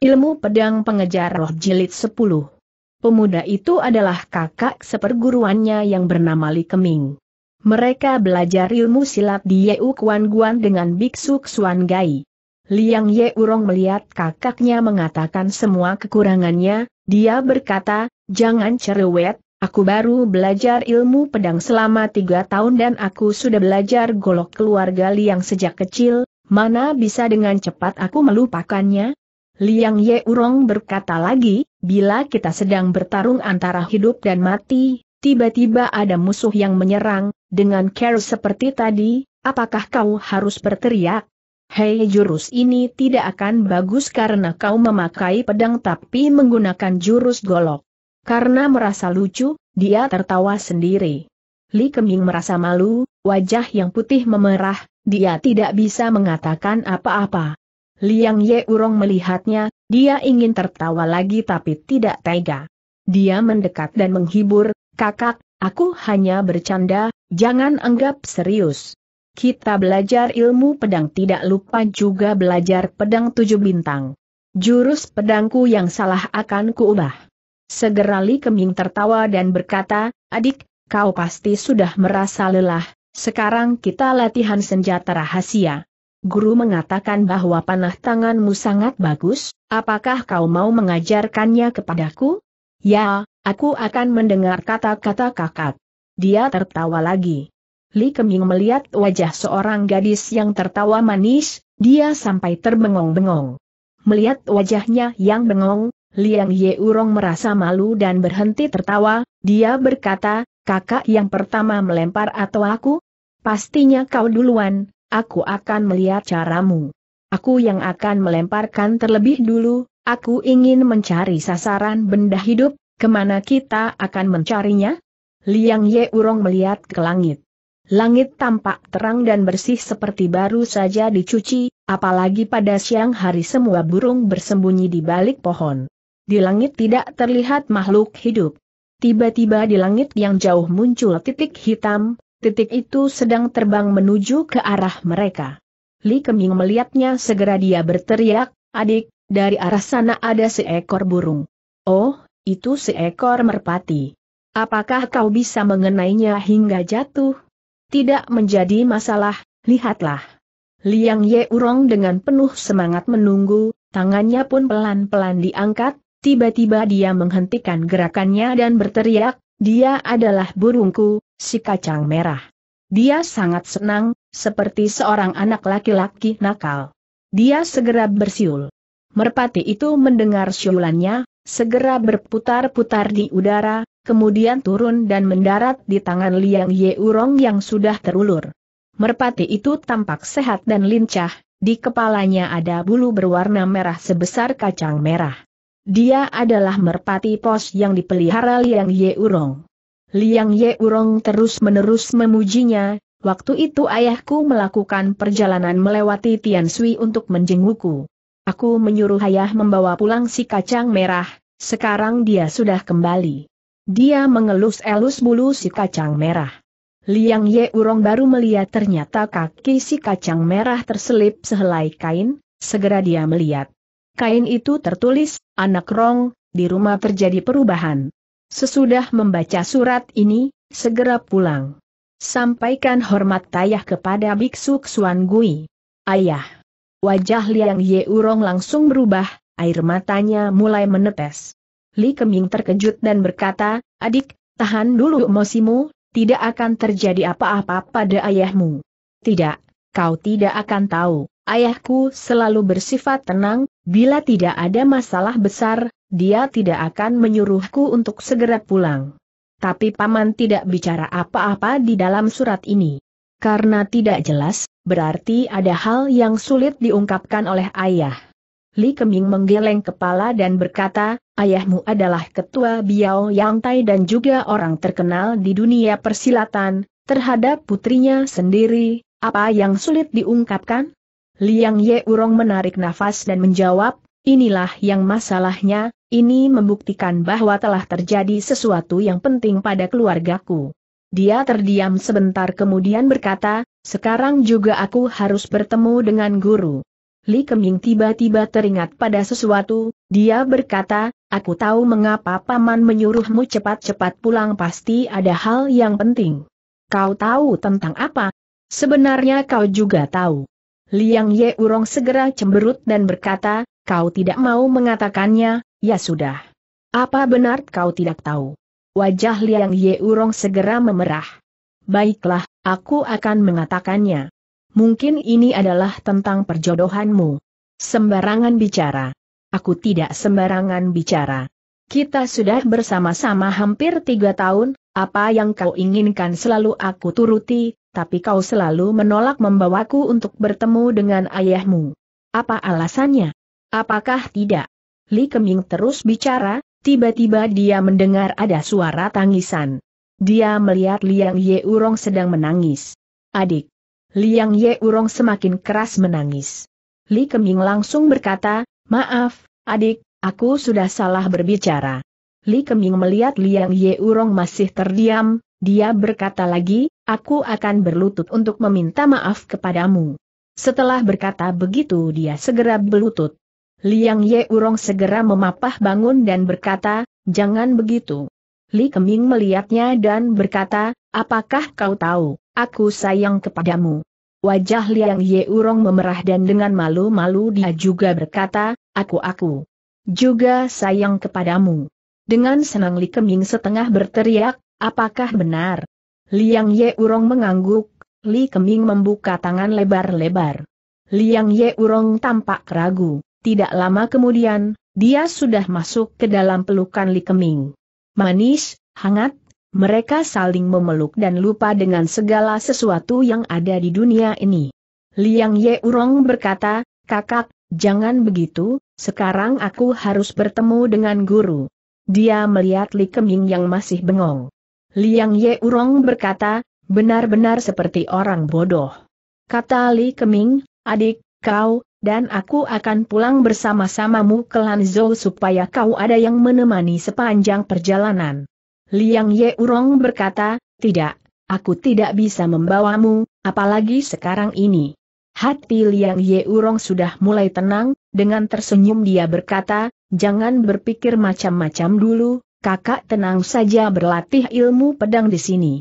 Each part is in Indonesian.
Ilmu Pedang Pengejar Roh Jilid 10 Pemuda itu adalah kakak seperguruannya yang bernama Li Keming. Mereka belajar ilmu silat di Yeu Kuan Guan dengan Biksu Xuan Gai. Liang Ye Urong melihat kakaknya mengatakan semua kekurangannya, dia berkata, jangan cerewet, aku baru belajar ilmu pedang selama tiga tahun dan aku sudah belajar golok keluarga Liang sejak kecil, mana bisa dengan cepat aku melupakannya? Liang Ye Urong berkata lagi, bila kita sedang bertarung antara hidup dan mati, tiba-tiba ada musuh yang menyerang, dengan care seperti tadi, apakah kau harus berteriak? Hei jurus ini tidak akan bagus karena kau memakai pedang tapi menggunakan jurus golok. Karena merasa lucu, dia tertawa sendiri. Li Keming merasa malu, wajah yang putih memerah, dia tidak bisa mengatakan apa-apa. Liang Ye Urong melihatnya, dia ingin tertawa lagi tapi tidak tega. Dia mendekat dan menghibur, kakak, aku hanya bercanda, jangan anggap serius. Kita belajar ilmu pedang tidak lupa juga belajar pedang tujuh bintang. Jurus pedangku yang salah akan kuubah. Segera Li Keming tertawa dan berkata, adik, kau pasti sudah merasa lelah, sekarang kita latihan senjata rahasia. Guru mengatakan bahwa panah tanganmu sangat bagus, apakah kau mau mengajarkannya kepadaku? Ya, aku akan mendengar kata-kata kakak. Dia tertawa lagi. Li Keming melihat wajah seorang gadis yang tertawa manis, dia sampai terbengong-bengong. Melihat wajahnya yang bengong, Liang Urong merasa malu dan berhenti tertawa, dia berkata, kakak yang pertama melempar atau aku? Pastinya kau duluan, aku akan melihat caramu. Aku yang akan melemparkan terlebih dulu, aku ingin mencari sasaran benda hidup, kemana kita akan mencarinya? Liang Ye Urong melihat ke langit. Langit tampak terang dan bersih seperti baru saja dicuci, apalagi pada siang hari semua burung bersembunyi di balik pohon. Di langit tidak terlihat makhluk hidup. Tiba-tiba di langit yang jauh muncul titik hitam, Titik itu sedang terbang menuju ke arah mereka. Li Keming melihatnya segera dia berteriak, adik, dari arah sana ada seekor burung. Oh, itu seekor merpati. Apakah kau bisa mengenainya hingga jatuh? Tidak menjadi masalah, lihatlah. Liang Ye Urong dengan penuh semangat menunggu, tangannya pun pelan-pelan diangkat, tiba-tiba dia menghentikan gerakannya dan berteriak, dia adalah burungku, si kacang merah. Dia sangat senang, seperti seorang anak laki-laki nakal. Dia segera bersiul. Merpati itu mendengar siulannya, segera berputar-putar di udara, kemudian turun dan mendarat di tangan Liang Ye Urong yang sudah terulur. Merpati itu tampak sehat dan lincah, di kepalanya ada bulu berwarna merah sebesar kacang merah. Dia adalah merpati pos yang dipelihara Liang Ye Urong. Liang Ye Urong terus-menerus memujinya, waktu itu ayahku melakukan perjalanan melewati Tiansui untuk menjengukku. Aku menyuruh ayah membawa pulang si kacang merah, sekarang dia sudah kembali. Dia mengelus-elus bulu si kacang merah. Liang Ye Urong baru melihat ternyata kaki si kacang merah terselip sehelai kain, segera dia melihat. Kain itu tertulis, anak Rong, di rumah terjadi perubahan. Sesudah membaca surat ini, segera pulang. Sampaikan hormat tayah kepada Biksu Xuan Gui. Ayah. Wajah Liang Urong langsung berubah, air matanya mulai menetes. Li Keming terkejut dan berkata, adik, tahan dulu emosimu, tidak akan terjadi apa-apa pada ayahmu. Tidak, kau tidak akan tahu, ayahku selalu bersifat tenang, bila tidak ada masalah besar, dia tidak akan menyuruhku untuk segera pulang. Tapi paman tidak bicara apa-apa di dalam surat ini. Karena tidak jelas, berarti ada hal yang sulit diungkapkan oleh ayah. Li Keming menggeleng kepala dan berkata, ayahmu adalah ketua Biao Yang Tai dan juga orang terkenal di dunia persilatan, terhadap putrinya sendiri, apa yang sulit diungkapkan? Liang Ye Urong menarik nafas dan menjawab, Inilah yang masalahnya, ini membuktikan bahwa telah terjadi sesuatu yang penting pada keluargaku. Dia terdiam sebentar kemudian berkata, sekarang juga aku harus bertemu dengan guru. Li Keming tiba-tiba teringat pada sesuatu, dia berkata, aku tahu mengapa paman menyuruhmu cepat-cepat pulang pasti ada hal yang penting. Kau tahu tentang apa? Sebenarnya kau juga tahu. Liang Ye Urong segera cemberut dan berkata, Kau tidak mau mengatakannya, ya sudah. Apa benar kau tidak tahu? Wajah Liang Urong segera memerah. Baiklah, aku akan mengatakannya. Mungkin ini adalah tentang perjodohanmu. Sembarangan bicara. Aku tidak sembarangan bicara. Kita sudah bersama-sama hampir tiga tahun, apa yang kau inginkan selalu aku turuti, tapi kau selalu menolak membawaku untuk bertemu dengan ayahmu. Apa alasannya? Apakah tidak? Li Keming terus bicara, tiba-tiba dia mendengar ada suara tangisan. Dia melihat Liang Ye Urong sedang menangis. Adik. Liang Ye Urong semakin keras menangis. Li Keming langsung berkata, maaf, adik, aku sudah salah berbicara. Li Keming melihat Liang Ye Urong masih terdiam, dia berkata lagi, aku akan berlutut untuk meminta maaf kepadamu. Setelah berkata begitu dia segera berlutut. Liang Ye Urong segera memapah bangun dan berkata, jangan begitu. Li Keming melihatnya dan berkata, apakah kau tahu, aku sayang kepadamu. Wajah Liang Ye Urong memerah dan dengan malu-malu dia juga berkata, aku-aku. Juga sayang kepadamu. Dengan senang Li Keming setengah berteriak, apakah benar? Liang Ye Urong mengangguk, Li Keming membuka tangan lebar-lebar. Liang Ye Urong tampak ragu. Tidak lama kemudian, dia sudah masuk ke dalam pelukan Li Keming. Manis, hangat, mereka saling memeluk dan lupa dengan segala sesuatu yang ada di dunia ini. Liang Ye Urong berkata, kakak, jangan begitu, sekarang aku harus bertemu dengan guru. Dia melihat Li Keming yang masih bengong. Liang Ye Urong berkata, benar-benar seperti orang bodoh. Kata Li Keming, adik, kau, dan aku akan pulang bersama-samamu ke Lanzhou supaya kau ada yang menemani sepanjang perjalanan. Liang Ye Urong berkata, tidak, aku tidak bisa membawamu, apalagi sekarang ini. Hati Liang Urong sudah mulai tenang, dengan tersenyum dia berkata, jangan berpikir macam-macam dulu, kakak tenang saja berlatih ilmu pedang di sini.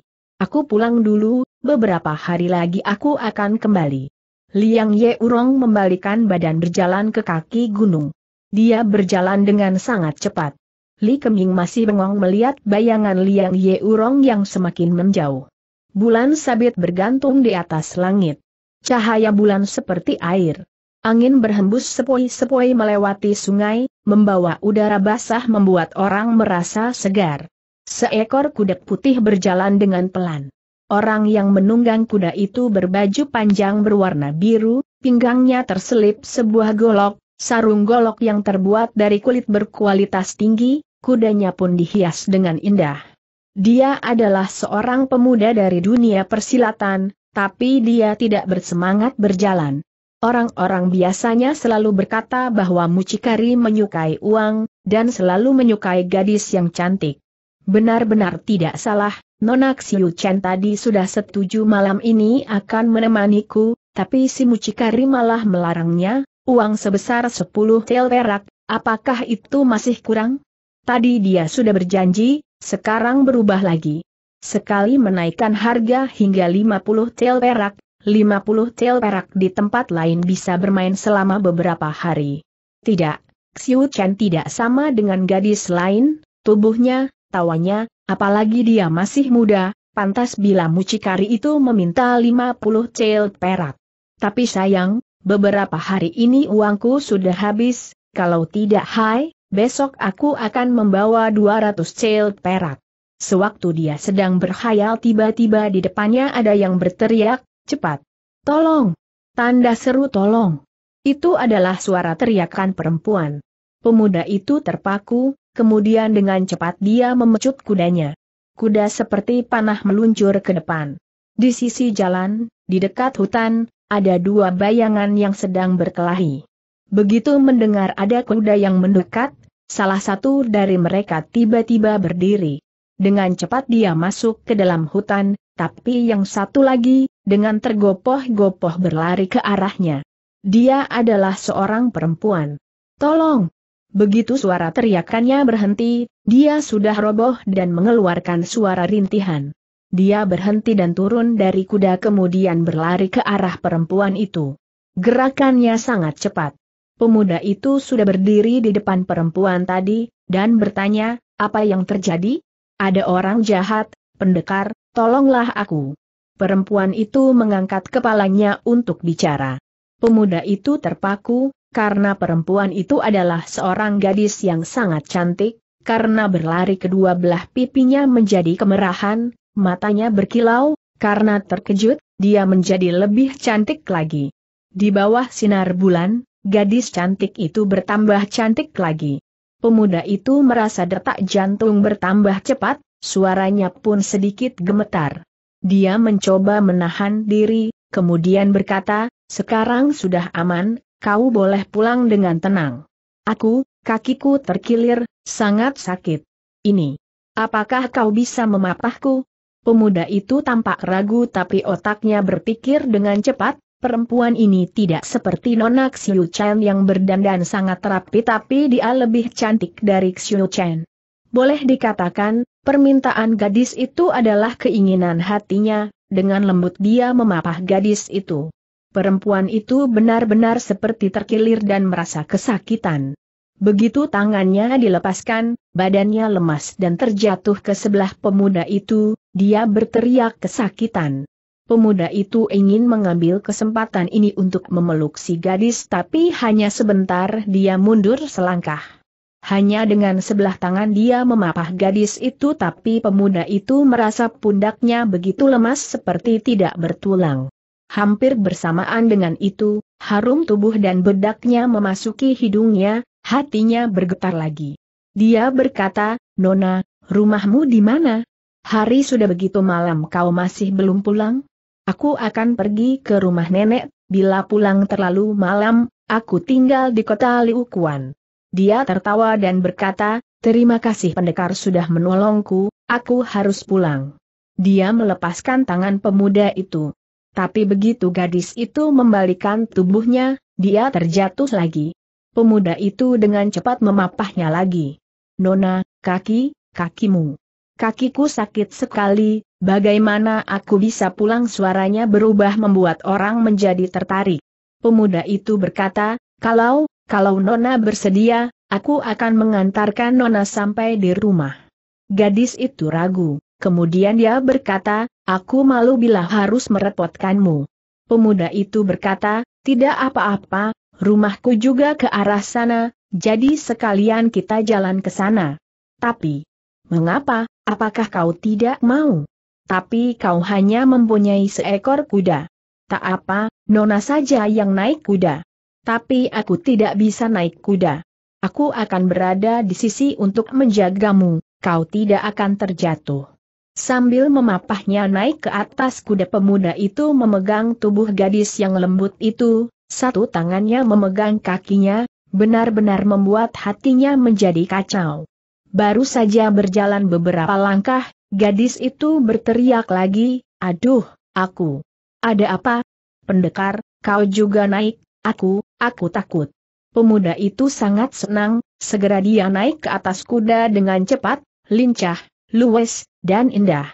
Aku pulang dulu, beberapa hari lagi aku akan kembali. Liang Ye Urong membalikan badan berjalan ke kaki gunung. Dia berjalan dengan sangat cepat. Li Keming masih bengong melihat bayangan Liang Ye Urong yang semakin menjauh. Bulan sabit bergantung di atas langit. Cahaya bulan seperti air. Angin berhembus sepoi-sepoi melewati sungai, membawa udara basah membuat orang merasa segar. Seekor kuda putih berjalan dengan pelan. Orang yang menunggang kuda itu berbaju panjang berwarna biru, pinggangnya terselip sebuah golok, sarung golok yang terbuat dari kulit berkualitas tinggi, kudanya pun dihias dengan indah. Dia adalah seorang pemuda dari dunia persilatan, tapi dia tidak bersemangat berjalan. Orang-orang biasanya selalu berkata bahwa mucikari menyukai uang, dan selalu menyukai gadis yang cantik. Benar-benar tidak salah, Nona Xiu Chen tadi sudah setuju malam ini akan menemaniku, tapi si mucikari malah melarangnya, uang sebesar 10 tel perak, apakah itu masih kurang? Tadi dia sudah berjanji, sekarang berubah lagi. Sekali menaikkan harga hingga 50 tel perak, 50 tel perak di tempat lain bisa bermain selama beberapa hari. Tidak, Xiu Chen tidak sama dengan gadis lain, tubuhnya, tawanya, apalagi dia masih muda, pantas bila mucikari itu meminta 50 cel perak. Tapi sayang, beberapa hari ini uangku sudah habis, kalau tidak hai, besok aku akan membawa 200 cel perak. Sewaktu dia sedang berkhayal tiba-tiba di depannya ada yang berteriak, cepat. Tolong! Tanda seru tolong! Itu adalah suara teriakan perempuan. Pemuda itu terpaku, kemudian dengan cepat dia memecut kudanya. Kuda seperti panah meluncur ke depan. Di sisi jalan, di dekat hutan, ada dua bayangan yang sedang berkelahi. Begitu mendengar ada kuda yang mendekat, salah satu dari mereka tiba-tiba berdiri. Dengan cepat dia masuk ke dalam hutan, tapi yang satu lagi, dengan tergopoh-gopoh berlari ke arahnya. Dia adalah seorang perempuan. Tolong, Begitu suara teriakannya berhenti, dia sudah roboh dan mengeluarkan suara rintihan. Dia berhenti dan turun dari kuda kemudian berlari ke arah perempuan itu. Gerakannya sangat cepat. Pemuda itu sudah berdiri di depan perempuan tadi, dan bertanya, apa yang terjadi? Ada orang jahat, pendekar, tolonglah aku. Perempuan itu mengangkat kepalanya untuk bicara. Pemuda itu terpaku, karena perempuan itu adalah seorang gadis yang sangat cantik, karena berlari kedua belah pipinya menjadi kemerahan, matanya berkilau, karena terkejut, dia menjadi lebih cantik lagi. Di bawah sinar bulan, gadis cantik itu bertambah cantik lagi. Pemuda itu merasa detak jantung bertambah cepat, suaranya pun sedikit gemetar. Dia mencoba menahan diri, kemudian berkata, sekarang sudah aman, kau boleh pulang dengan tenang. Aku, kakiku terkilir, sangat sakit. Ini. Apakah kau bisa memapahku? Pemuda itu tampak ragu tapi otaknya berpikir dengan cepat, perempuan ini tidak seperti Nona Xiu Chen yang berdandan sangat rapi tapi dia lebih cantik dari Xiu Chen. Boleh dikatakan, permintaan gadis itu adalah keinginan hatinya, dengan lembut dia memapah gadis itu. Perempuan itu benar-benar seperti terkilir dan merasa kesakitan. Begitu tangannya dilepaskan, badannya lemas dan terjatuh ke sebelah pemuda itu, dia berteriak kesakitan. Pemuda itu ingin mengambil kesempatan ini untuk memeluk si gadis tapi hanya sebentar dia mundur selangkah. Hanya dengan sebelah tangan dia memapah gadis itu tapi pemuda itu merasa pundaknya begitu lemas seperti tidak bertulang. Hampir bersamaan dengan itu, harum tubuh dan bedaknya memasuki hidungnya, hatinya bergetar lagi. Dia berkata, Nona, rumahmu di mana? Hari sudah begitu malam kau masih belum pulang? Aku akan pergi ke rumah nenek, bila pulang terlalu malam, aku tinggal di kota Liukuan. Dia tertawa dan berkata, terima kasih pendekar sudah menolongku, aku harus pulang. Dia melepaskan tangan pemuda itu. Tapi begitu gadis itu membalikan tubuhnya, dia terjatuh lagi. Pemuda itu dengan cepat memapahnya lagi. Nona, kaki, kakimu. Kakiku sakit sekali, bagaimana aku bisa pulang suaranya berubah membuat orang menjadi tertarik. Pemuda itu berkata, kalau, kalau Nona bersedia, aku akan mengantarkan Nona sampai di rumah. Gadis itu ragu, kemudian dia berkata, Aku malu bila harus merepotkanmu. Pemuda itu berkata, tidak apa-apa, rumahku juga ke arah sana, jadi sekalian kita jalan ke sana. Tapi, mengapa, apakah kau tidak mau? Tapi kau hanya mempunyai seekor kuda. Tak apa, Nona saja yang naik kuda. Tapi aku tidak bisa naik kuda. Aku akan berada di sisi untuk menjagamu, kau tidak akan terjatuh. Sambil memapahnya naik ke atas kuda pemuda itu memegang tubuh gadis yang lembut itu, satu tangannya memegang kakinya, benar-benar membuat hatinya menjadi kacau. Baru saja berjalan beberapa langkah, gadis itu berteriak lagi, aduh, aku. Ada apa? Pendekar, kau juga naik, aku, aku takut. Pemuda itu sangat senang, segera dia naik ke atas kuda dengan cepat, lincah, luwes, dan indah.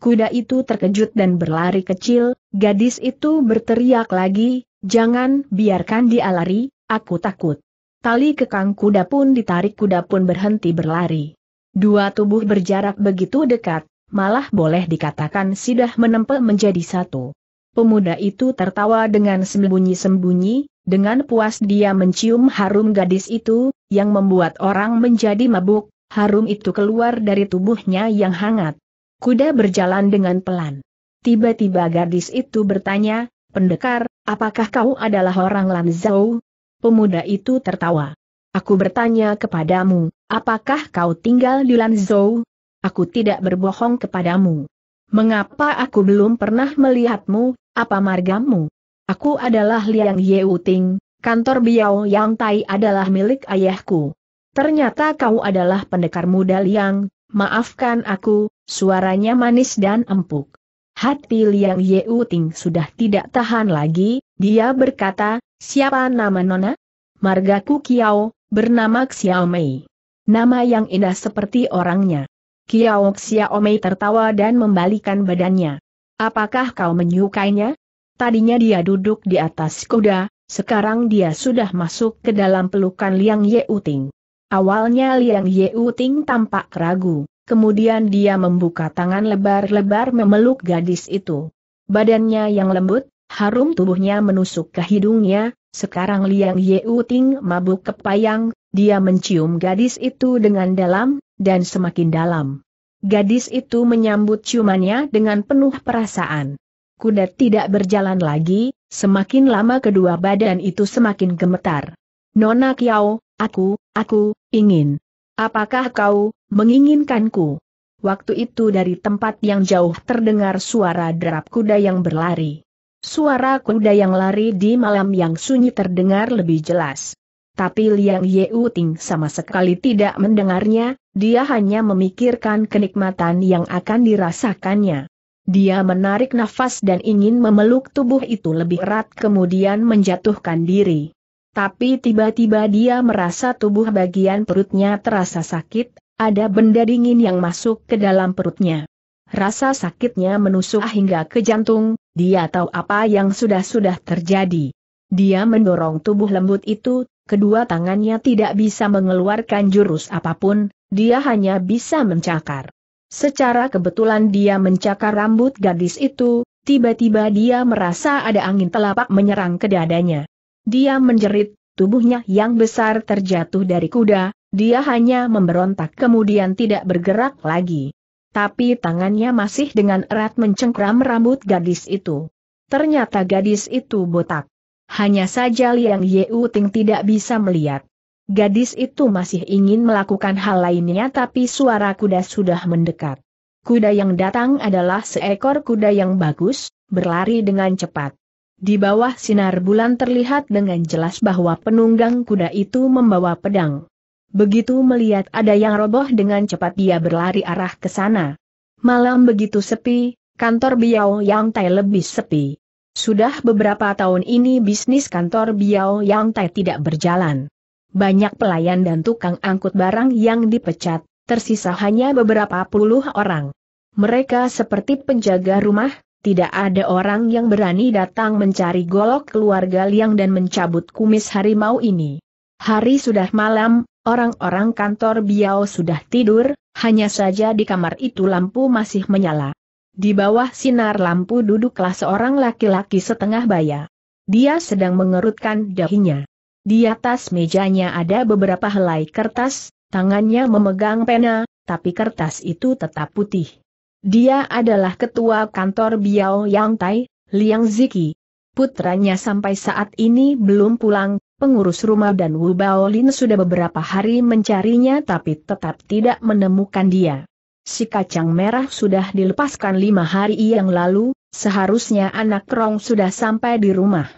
Kuda itu terkejut dan berlari kecil, gadis itu berteriak lagi, jangan biarkan dia lari, aku takut. Tali kekang kuda pun ditarik kuda pun berhenti berlari. Dua tubuh berjarak begitu dekat, malah boleh dikatakan sudah menempel menjadi satu. Pemuda itu tertawa dengan sembunyi-sembunyi, dengan puas dia mencium harum gadis itu, yang membuat orang menjadi mabuk, harum itu keluar dari tubuhnya yang hangat. Kuda berjalan dengan pelan. Tiba-tiba gadis itu bertanya, Pendekar, apakah kau adalah orang Lanzhou? Pemuda itu tertawa. Aku bertanya kepadamu, apakah kau tinggal di Lanzhou? Aku tidak berbohong kepadamu. Mengapa aku belum pernah melihatmu, apa margamu? Aku adalah Liang Yeuting, kantor Biao Yang Tai adalah milik ayahku. Ternyata kau adalah pendekar muda Liang, maafkan aku, suaranya manis dan empuk. Hati Liang Yeu Ting sudah tidak tahan lagi, dia berkata, siapa nama Nona? Margaku Kiao, bernama Xiao Mei. Nama yang indah seperti orangnya. Kiao Xiao Mei tertawa dan membalikan badannya. Apakah kau menyukainya? Tadinya dia duduk di atas kuda, sekarang dia sudah masuk ke dalam pelukan Liang Yeuting. Awalnya Liang Ye Uting tampak ragu, kemudian dia membuka tangan lebar-lebar memeluk gadis itu. Badannya yang lembut, harum tubuhnya menusuk ke hidungnya, sekarang Liang Ye Uting mabuk kepayang, dia mencium gadis itu dengan dalam, dan semakin dalam. Gadis itu menyambut ciumannya dengan penuh perasaan. Kuda tidak berjalan lagi, semakin lama kedua badan itu semakin gemetar. Nona Kiao, Aku, aku, ingin. Apakah kau, menginginkanku? Waktu itu dari tempat yang jauh terdengar suara derap kuda yang berlari. Suara kuda yang lari di malam yang sunyi terdengar lebih jelas. Tapi Liang Ye Uting sama sekali tidak mendengarnya, dia hanya memikirkan kenikmatan yang akan dirasakannya. Dia menarik nafas dan ingin memeluk tubuh itu lebih erat kemudian menjatuhkan diri. Tapi tiba-tiba dia merasa tubuh bagian perutnya terasa sakit, ada benda dingin yang masuk ke dalam perutnya. Rasa sakitnya menusuk hingga ke jantung, dia tahu apa yang sudah-sudah terjadi. Dia mendorong tubuh lembut itu, kedua tangannya tidak bisa mengeluarkan jurus apapun, dia hanya bisa mencakar. Secara kebetulan dia mencakar rambut gadis itu, tiba-tiba dia merasa ada angin telapak menyerang ke dadanya. Dia menjerit, tubuhnya yang besar terjatuh dari kuda, dia hanya memberontak kemudian tidak bergerak lagi. Tapi tangannya masih dengan erat mencengkram rambut gadis itu. Ternyata gadis itu botak. Hanya saja Liang Yeu Ting tidak bisa melihat. Gadis itu masih ingin melakukan hal lainnya tapi suara kuda sudah mendekat. Kuda yang datang adalah seekor kuda yang bagus, berlari dengan cepat. Di bawah sinar bulan terlihat dengan jelas bahwa penunggang kuda itu membawa pedang. Begitu melihat ada yang roboh dengan cepat dia berlari arah ke sana. Malam begitu sepi, kantor Biao Yang Tai lebih sepi. Sudah beberapa tahun ini bisnis kantor Biao Yang Tai tidak berjalan. Banyak pelayan dan tukang angkut barang yang dipecat, tersisa hanya beberapa puluh orang. Mereka seperti penjaga rumah, tidak ada orang yang berani datang mencari golok keluarga Liang dan mencabut kumis harimau ini. Hari sudah malam, orang-orang kantor Biao sudah tidur, hanya saja di kamar itu lampu masih menyala. Di bawah sinar lampu duduklah seorang laki-laki setengah baya. Dia sedang mengerutkan dahinya. Di atas mejanya ada beberapa helai kertas, tangannya memegang pena, tapi kertas itu tetap putih. Dia adalah ketua kantor Biao Yang Tai, Liang Ziki. Putranya sampai saat ini belum pulang, pengurus rumah dan Wu Baolin sudah beberapa hari mencarinya tapi tetap tidak menemukan dia. Si kacang merah sudah dilepaskan lima hari yang lalu, seharusnya anak Rong sudah sampai di rumah.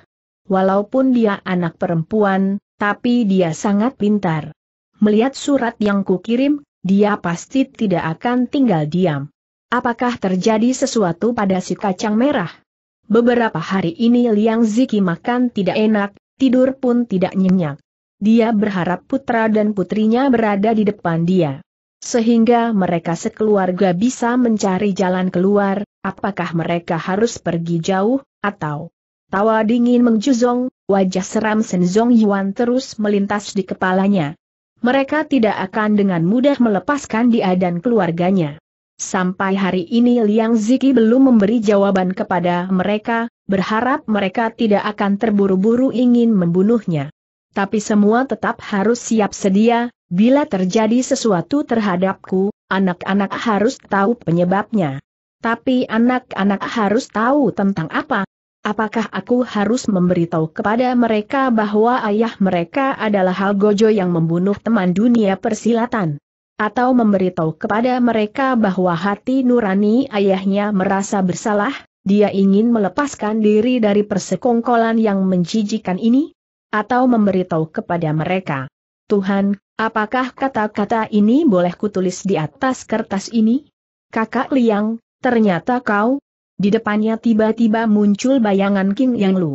Walaupun dia anak perempuan, tapi dia sangat pintar. Melihat surat yang kukirim, dia pasti tidak akan tinggal diam. Apakah terjadi sesuatu pada si kacang merah? Beberapa hari ini Liang Ziki makan tidak enak, tidur pun tidak nyenyak. Dia berharap putra dan putrinya berada di depan dia. Sehingga mereka sekeluarga bisa mencari jalan keluar, apakah mereka harus pergi jauh, atau... Tawa dingin mengjuzong, wajah seram Senzong Yuan terus melintas di kepalanya. Mereka tidak akan dengan mudah melepaskan dia dan keluarganya. Sampai hari ini Liang Ziki belum memberi jawaban kepada mereka, berharap mereka tidak akan terburu-buru ingin membunuhnya. Tapi semua tetap harus siap sedia, bila terjadi sesuatu terhadapku, anak-anak harus tahu penyebabnya. Tapi anak-anak harus tahu tentang apa. Apakah aku harus memberitahu kepada mereka bahwa ayah mereka adalah Hal Gojo yang membunuh teman dunia persilatan? atau memberitahu kepada mereka bahwa hati nurani ayahnya merasa bersalah, dia ingin melepaskan diri dari persekongkolan yang menjijikan ini? Atau memberitahu kepada mereka, Tuhan, apakah kata-kata ini boleh kutulis di atas kertas ini? Kakak Liang, ternyata kau? Di depannya tiba-tiba muncul bayangan King Yang Lu.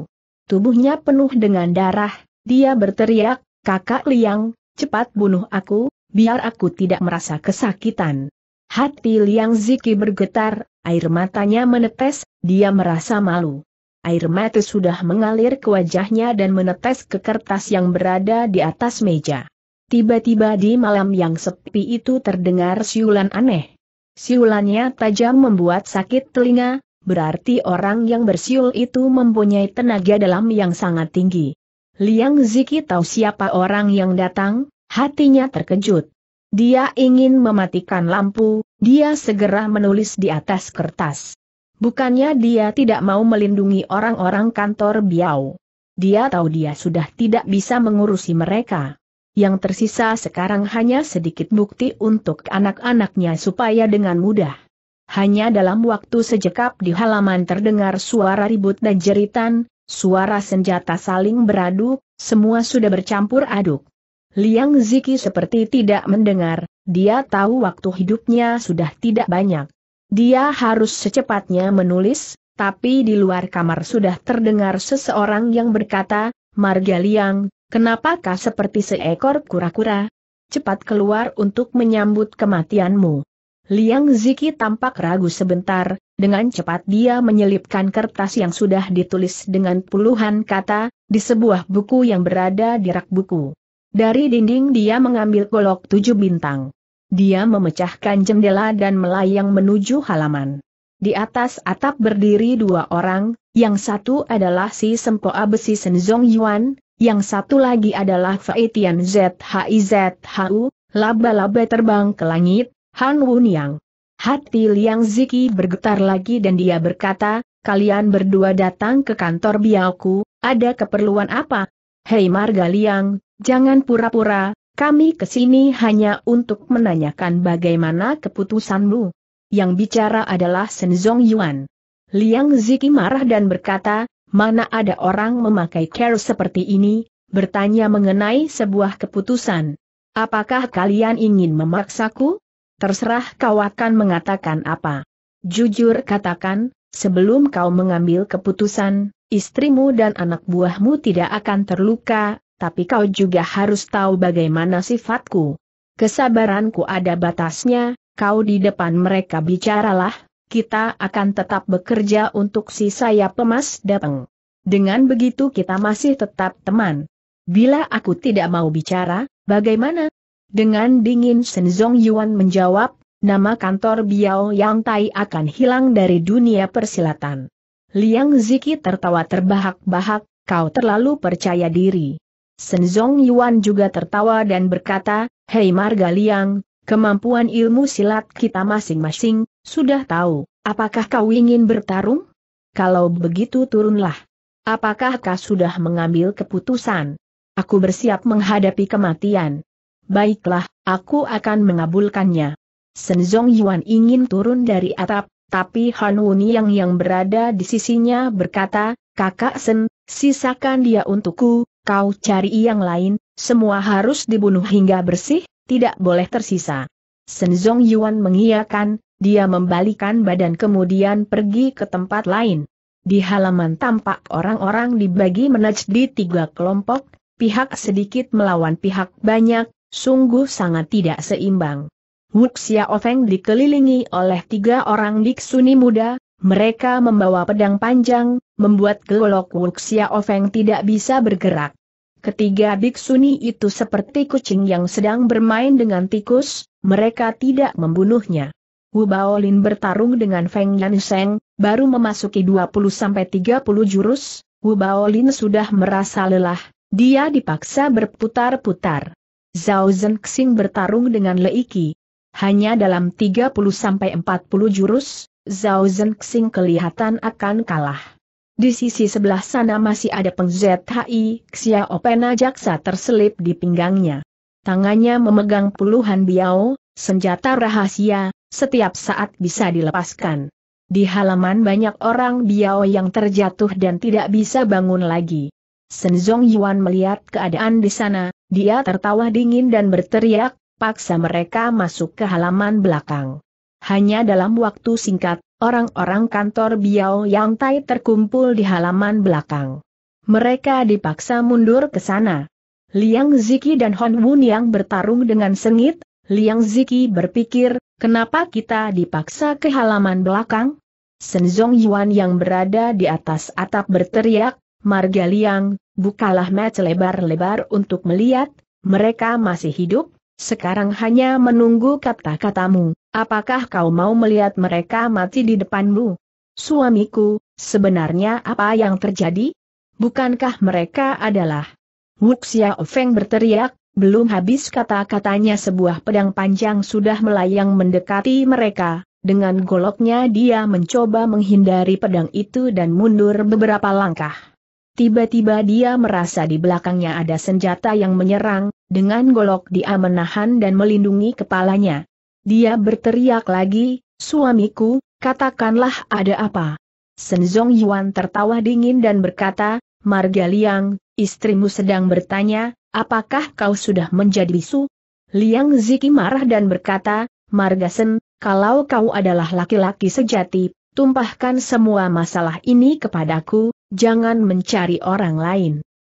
Tubuhnya penuh dengan darah, dia berteriak, Kakak Liang, cepat bunuh aku, biar aku tidak merasa kesakitan. Hati Liang Ziki bergetar, air matanya menetes, dia merasa malu. Air mata sudah mengalir ke wajahnya dan menetes ke kertas yang berada di atas meja. Tiba-tiba di malam yang sepi itu terdengar siulan aneh. Siulannya tajam membuat sakit telinga, berarti orang yang bersiul itu mempunyai tenaga dalam yang sangat tinggi. Liang Ziki tahu siapa orang yang datang, Hatinya terkejut. Dia ingin mematikan lampu, dia segera menulis di atas kertas. Bukannya dia tidak mau melindungi orang-orang kantor Biau. Dia tahu dia sudah tidak bisa mengurusi mereka. Yang tersisa sekarang hanya sedikit bukti untuk anak-anaknya supaya dengan mudah. Hanya dalam waktu sejekap di halaman terdengar suara ribut dan jeritan, suara senjata saling beradu, semua sudah bercampur aduk. Liang Ziki seperti tidak mendengar, dia tahu waktu hidupnya sudah tidak banyak. Dia harus secepatnya menulis, tapi di luar kamar sudah terdengar seseorang yang berkata, Marga Liang, kenapakah seperti seekor kura-kura? Cepat keluar untuk menyambut kematianmu. Liang Ziki tampak ragu sebentar, dengan cepat dia menyelipkan kertas yang sudah ditulis dengan puluhan kata, di sebuah buku yang berada di rak buku. Dari dinding dia mengambil golok tujuh bintang. Dia memecahkan jendela dan melayang menuju halaman. Di atas atap berdiri dua orang, yang satu adalah si Sempoa Besi Senzong Yuan, yang satu lagi adalah Faitian ZHIZHU, laba-laba terbang ke langit, Han Wun Yang. Hati Liang Ziki bergetar lagi dan dia berkata, kalian berdua datang ke kantor biaku, ada keperluan apa? Hei Marga Liang, Jangan pura-pura, kami kesini hanya untuk menanyakan bagaimana keputusanmu. Yang bicara adalah Senzong Yuan. Liang Ziki marah dan berkata, mana ada orang memakai care seperti ini, bertanya mengenai sebuah keputusan. Apakah kalian ingin memaksaku? Terserah kau akan mengatakan apa. Jujur katakan, sebelum kau mengambil keputusan, istrimu dan anak buahmu tidak akan terluka, tapi kau juga harus tahu bagaimana sifatku. Kesabaranku ada batasnya, kau di depan mereka bicaralah, kita akan tetap bekerja untuk si sayap pemas dapeng. Dengan begitu kita masih tetap teman. Bila aku tidak mau bicara, bagaimana? Dengan dingin Senzong Yuan menjawab, nama kantor Biao Yang Tai akan hilang dari dunia persilatan. Liang Ziki tertawa terbahak-bahak, kau terlalu percaya diri. Senzong Yuan juga tertawa dan berkata, Hei Marga Liang, kemampuan ilmu silat kita masing-masing, sudah tahu, apakah kau ingin bertarung? Kalau begitu turunlah. Apakah kau sudah mengambil keputusan? Aku bersiap menghadapi kematian. Baiklah, aku akan mengabulkannya. Senzong Yuan ingin turun dari atap, tapi Han Wuniang yang berada di sisinya berkata, Kakak Sen, sisakan dia untukku, Kau cari yang lain, semua harus dibunuh hingga bersih, tidak boleh tersisa. Senzong Yuan mengiyakan, dia membalikan badan kemudian pergi ke tempat lain. Di halaman tampak orang-orang dibagi menaj di tiga kelompok, pihak sedikit melawan pihak banyak, sungguh sangat tidak seimbang. Wuxia Ofeng dikelilingi oleh tiga orang biksuni muda, mereka membawa pedang panjang, membuat Golok Wuxia Ofeng tidak bisa bergerak. Ketiga biksuni itu seperti kucing yang sedang bermain dengan tikus, mereka tidak membunuhnya. Wu Baolin bertarung dengan Feng Yanseng, baru memasuki 20-30 jurus, Wu Baolin sudah merasa lelah, dia dipaksa berputar-putar. Zhao Zhenxing bertarung dengan Leiki. Hanya dalam 30-40 jurus, Zhao Zhenxing kelihatan akan kalah. Di sisi sebelah sana masih ada Peng ZHI, Xia Opena Jaksa terselip di pinggangnya. Tangannya memegang puluhan biao, senjata rahasia, setiap saat bisa dilepaskan. Di halaman banyak orang biao yang terjatuh dan tidak bisa bangun lagi. Senzong Yuan melihat keadaan di sana, dia tertawa dingin dan berteriak, paksa mereka masuk ke halaman belakang. Hanya dalam waktu singkat, orang-orang kantor Biao Yang Tai terkumpul di halaman belakang. Mereka dipaksa mundur ke sana. Liang Ziki dan Hon Wun yang bertarung dengan sengit, Liang Ziki berpikir, kenapa kita dipaksa ke halaman belakang? Senzong Yuan yang berada di atas atap berteriak, Marga Liang, bukalah mata lebar-lebar untuk melihat, mereka masih hidup, sekarang hanya menunggu kata-katamu. Apakah kau mau melihat mereka mati di depanmu? Suamiku, sebenarnya apa yang terjadi? Bukankah mereka adalah? Wuxia Ofeng berteriak, belum habis kata-katanya sebuah pedang panjang sudah melayang mendekati mereka, dengan goloknya dia mencoba menghindari pedang itu dan mundur beberapa langkah. Tiba-tiba dia merasa di belakangnya ada senjata yang menyerang, dengan golok dia menahan dan melindungi kepalanya. Dia berteriak lagi, suamiku, katakanlah ada apa. Senzong Yuan tertawa dingin dan berkata, Marga Liang, istrimu sedang bertanya, apakah kau sudah menjadi bisu? Liang Ziki marah dan berkata, Marga Sen, kalau kau adalah laki-laki sejati, tumpahkan semua masalah ini kepadaku, jangan mencari orang lain.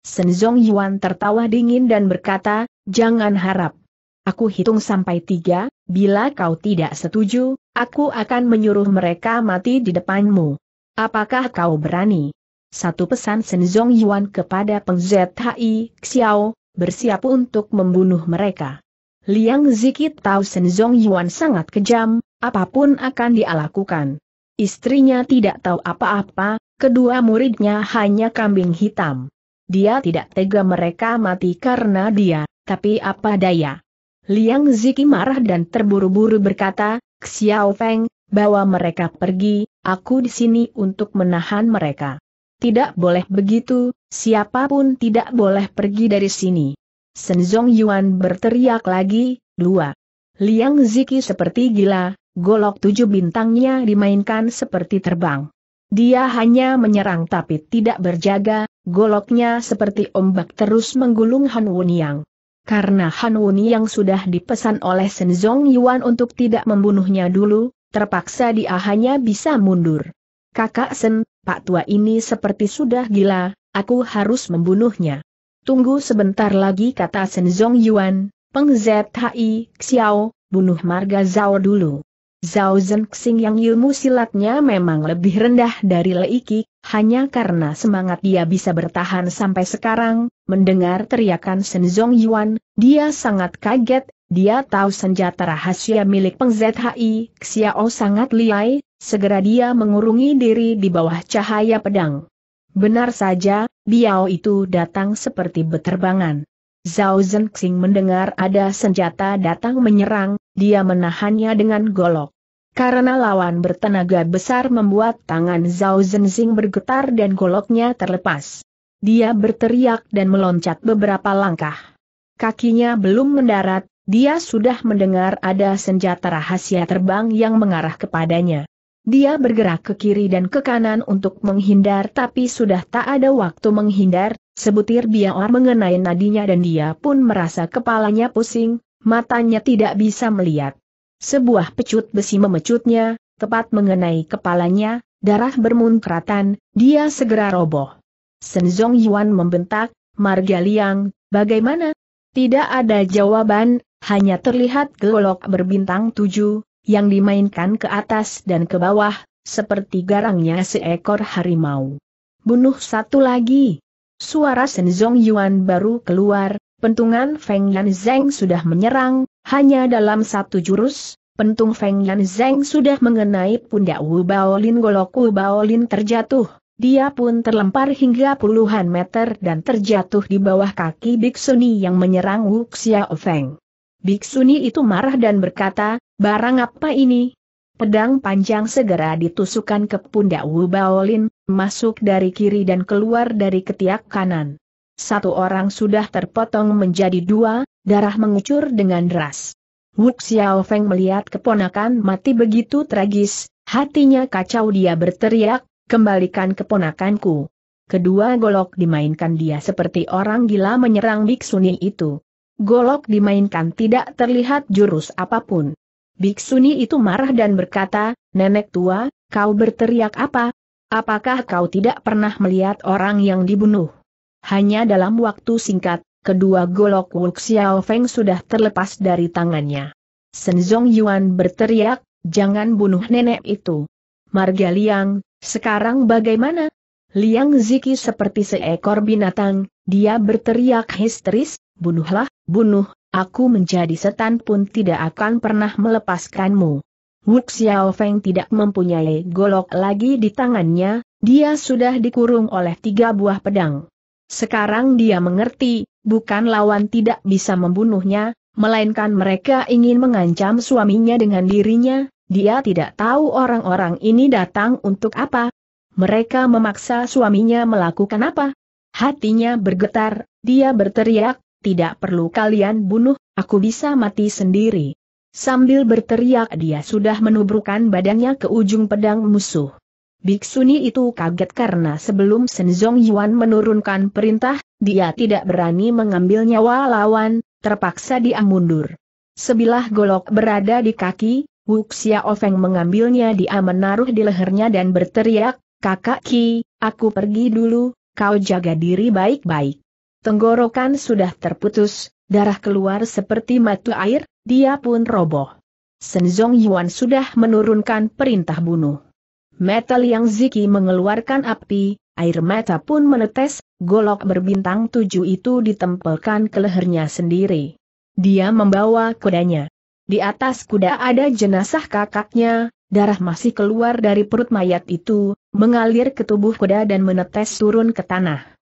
Senzong Yuan tertawa dingin dan berkata, jangan harap Aku hitung sampai tiga, bila kau tidak setuju, aku akan menyuruh mereka mati di depanmu. Apakah kau berani? Satu pesan Senzong Yuan kepada Peng Zhi Xiao, bersiap untuk membunuh mereka. Liang Zikit tahu Senzong Yuan sangat kejam, apapun akan dia lakukan. Istrinya tidak tahu apa-apa, kedua muridnya hanya kambing hitam. Dia tidak tega mereka mati karena dia, tapi apa daya. Liang Ziki marah dan terburu-buru berkata, Xiao Feng, bawa mereka pergi, aku di sini untuk menahan mereka. Tidak boleh begitu, siapapun tidak boleh pergi dari sini. Senzong Yuan berteriak lagi, dua. Liang Ziki seperti gila, golok tujuh bintangnya dimainkan seperti terbang. Dia hanya menyerang tapi tidak berjaga, goloknya seperti ombak terus menggulung Han Wuniang. Karena Han Wuni yang sudah dipesan oleh Shen Zong Yuan untuk tidak membunuhnya dulu, terpaksa dia hanya bisa mundur. Kakak Sen, Pak Tua ini seperti sudah gila, aku harus membunuhnya. Tunggu sebentar lagi kata Shen Zong Yuan, Peng Zhi Xiao, bunuh Marga Zhao dulu. Zhao Zhenxing yang ilmu silatnya memang lebih rendah dari Leiki, hanya karena semangat dia bisa bertahan sampai sekarang, mendengar teriakan Senzong Yuan, dia sangat kaget, dia tahu senjata rahasia milik Peng ZHI, Xiao sangat liai, segera dia mengurungi diri di bawah cahaya pedang. Benar saja, Biao itu datang seperti beterbangan. Zhao Zhenxing mendengar ada senjata datang menyerang, dia menahannya dengan golok. Karena lawan bertenaga besar membuat tangan Zhao Zhenxing bergetar dan goloknya terlepas. Dia berteriak dan meloncat beberapa langkah. Kakinya belum mendarat, dia sudah mendengar ada senjata rahasia terbang yang mengarah kepadanya. Dia bergerak ke kiri dan ke kanan untuk menghindar tapi sudah tak ada waktu menghindar, Sebutir biar mengenai nadinya dan dia pun merasa kepalanya pusing, matanya tidak bisa melihat. Sebuah pecut besi memecutnya, tepat mengenai kepalanya, darah bermunkratan, dia segera roboh. Senzong Yuan membentak, Marga Liang, bagaimana? Tidak ada jawaban, hanya terlihat gelok berbintang tujuh, yang dimainkan ke atas dan ke bawah, seperti garangnya seekor harimau. Bunuh satu lagi, Suara Senzong Yuan baru keluar, pentungan Feng Yan Zeng sudah menyerang, hanya dalam satu jurus, pentung Feng Yan Zeng sudah mengenai pundak Wu Baolin Golok Wu Baolin terjatuh, dia pun terlempar hingga puluhan meter dan terjatuh di bawah kaki Biksuni yang menyerang Wu Xiao Feng. Biksuni itu marah dan berkata, barang apa ini, Pedang panjang segera ditusukkan ke pundak Wu Baolin, masuk dari kiri dan keluar dari ketiak kanan. Satu orang sudah terpotong menjadi dua, darah mengucur dengan deras. Wu Xiaofeng melihat keponakan mati begitu tragis, hatinya kacau dia berteriak, kembalikan keponakanku. Kedua golok dimainkan dia seperti orang gila menyerang biksuni itu. Golok dimainkan tidak terlihat jurus apapun. Biksuni itu marah dan berkata, Nenek tua, kau berteriak apa? Apakah kau tidak pernah melihat orang yang dibunuh? Hanya dalam waktu singkat, kedua golok Wu Feng sudah terlepas dari tangannya. Senzong Yuan berteriak, jangan bunuh nenek itu. Marga Liang, sekarang bagaimana? Liang Ziki seperti seekor binatang, dia berteriak histeris, bunuhlah, bunuh, aku menjadi setan pun tidak akan pernah melepaskanmu. Wu Xiao Feng tidak mempunyai golok lagi di tangannya, dia sudah dikurung oleh tiga buah pedang. Sekarang dia mengerti, bukan lawan tidak bisa membunuhnya, melainkan mereka ingin mengancam suaminya dengan dirinya, dia tidak tahu orang-orang ini datang untuk apa. Mereka memaksa suaminya melakukan apa? Hatinya bergetar, dia berteriak, tidak perlu kalian bunuh, aku bisa mati sendiri. Sambil berteriak dia sudah menubrukan badannya ke ujung pedang musuh. Biksuni itu kaget karena sebelum Senzong Yuan menurunkan perintah, dia tidak berani mengambil nyawa lawan, terpaksa dia mundur. Sebilah golok berada di kaki, Wuxia Ofeng mengambilnya dia menaruh di lehernya dan berteriak, Kakak Ki, aku pergi dulu, kau jaga diri baik-baik. Tenggorokan sudah terputus, darah keluar seperti matu air, dia pun roboh. Senzong Yuan sudah menurunkan perintah bunuh. Metal yang Ziki mengeluarkan api, air mata pun menetes, golok berbintang tujuh itu ditempelkan ke lehernya sendiri. Dia membawa kudanya. Di atas kuda ada jenazah kakaknya, darah masih keluar dari perut mayat itu, mengalir ke tubuh kuda dan menetes turun ke tanah.